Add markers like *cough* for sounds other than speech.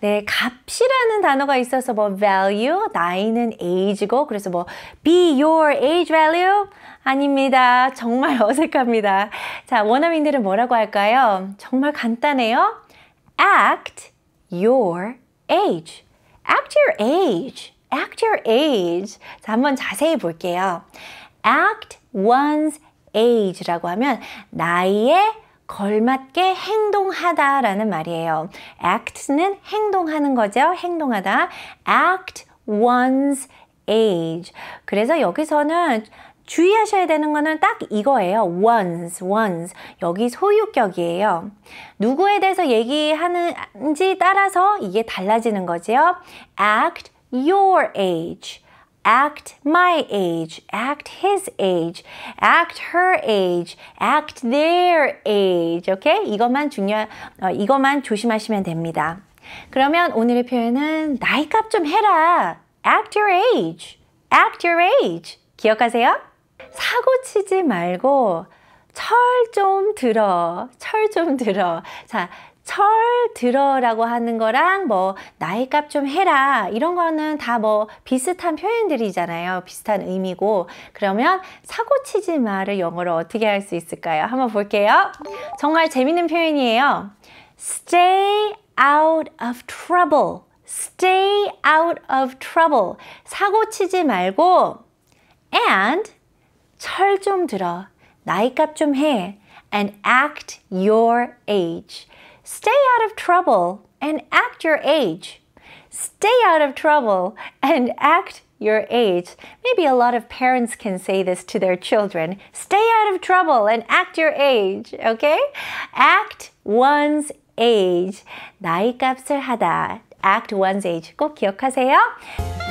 네, 값이라는 단어가 있어서 뭐 value, 나이는 age고 그래서 뭐 be your age value 아닙니다. 정말 *laughs* 어색합니다. 자, 원어민들은 뭐라고 할까요? 정말 간단해요. act your age. act your age. act your age. 자, 한번 자세히 볼게요. act one's age라고 하면 나이의 걸맞게 행동하다라는 말이에요. act는 행동하는 거죠. 행동하다. act one's age. 그래서 여기서는 주의하셔야 되는 거는 딱 이거예요. once, once. 여기 소유격이에요. 누구에 대해서 얘기하는지 따라서 이게 달라지는 거죠요 act your age. act my age, act his age, act her age, act their age. 오케이? 이것만 중요 어, 이것만 조심하시면 됩니다. 그러면 오늘의 표현은 나이 값 좀 해라. act your age. act your age. 기억하세요? 사고 치지 말고 철 좀 들어. 철 좀 들어. 자, 철 들어라고 하는 거랑 뭐 나이값 좀 해라 이런 거는 다 뭐 비슷한 표현들이잖아요. 비슷한 의미고 그러면 사고치지 말을 영어로 어떻게 할 수 있을까요? 한번 볼게요. 정말 재밌는 표현이에요. Stay out of trouble. Stay out of trouble. 사고치지 말고 and 철 좀 들어. 나이값 좀 해. and act your age. Stay out of trouble and act your age. Stay out of trouble and act your age. Maybe a lot of parents can say this to their children. Stay out of trouble and act your age. Okay? Act one's age. 나이 값을 하다. Act one's age. 꼭 기억하세요.